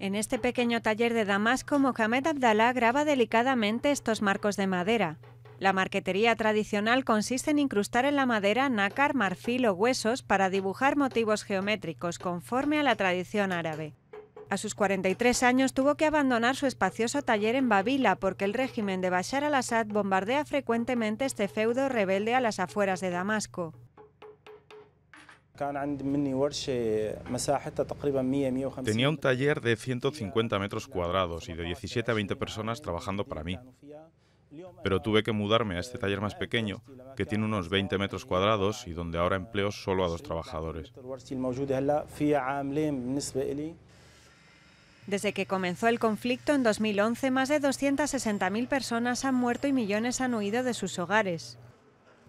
En este pequeño taller de Damasco, Mohamed Abdallah graba delicadamente estos marcos de madera. La marquetería tradicional consiste en incrustar en la madera nácar, marfil o huesos para dibujar motivos geométricos conforme a la tradición árabe. A sus 43 años tuvo que abandonar su espacioso taller en Babila porque el régimen de Bashar al-Assad bombardea frecuentemente este feudo rebelde a las afueras de Damasco. Tenía un taller de 150 metros cuadrados y de 17 a 20 personas trabajando para mí. Pero tuve que mudarme a este taller más pequeño, que tiene unos 20 metros cuadrados y donde ahora empleo solo a dos trabajadores. Desde que comenzó el conflicto en 2011, más de 260.000 personas han muerto y millones han huido de sus hogares.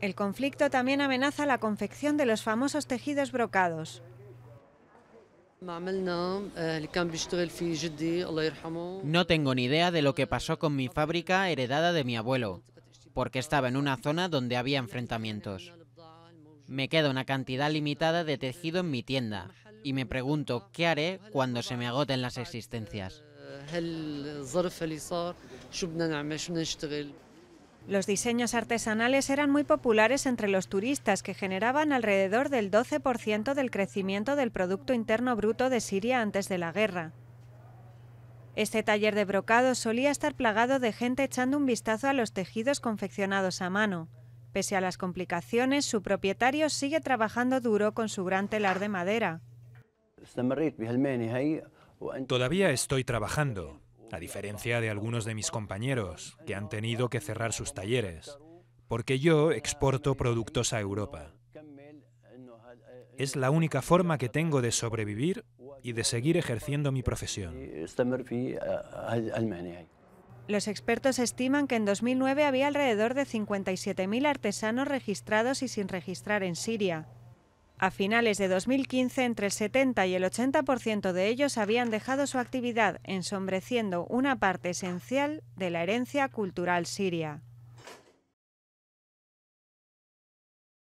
El conflicto también amenaza la confección de los famosos tejidos brocados. No tengo ni idea de lo que pasó con mi fábrica heredada de mi abuelo, porque estaba en una zona donde había enfrentamientos. Me queda una cantidad limitada de tejido en mi tienda y me pregunto qué haré cuando se me agoten las existencias. Los diseños artesanales eran muy populares entre los turistas que generaban alrededor del 12% del crecimiento del Producto Interno Bruto de Siria antes de la guerra. Este taller de brocado solía estar plagado de gente echando un vistazo a los tejidos confeccionados a mano. Pese a las complicaciones, su propietario sigue trabajando duro con su gran telar de madera. Todavía estoy trabajando, a diferencia de algunos de mis compañeros, que han tenido que cerrar sus talleres, porque yo exporto productos a Europa. Es la única forma que tengo de sobrevivir y de seguir ejerciendo mi profesión. Los expertos estiman que en 2009 había alrededor de 57.000 artesanos registrados y sin registrar en Siria. A finales de 2015, entre el 70 y el 80% de ellos habían dejado su actividad, ensombreciendo una parte esencial de la herencia cultural siria.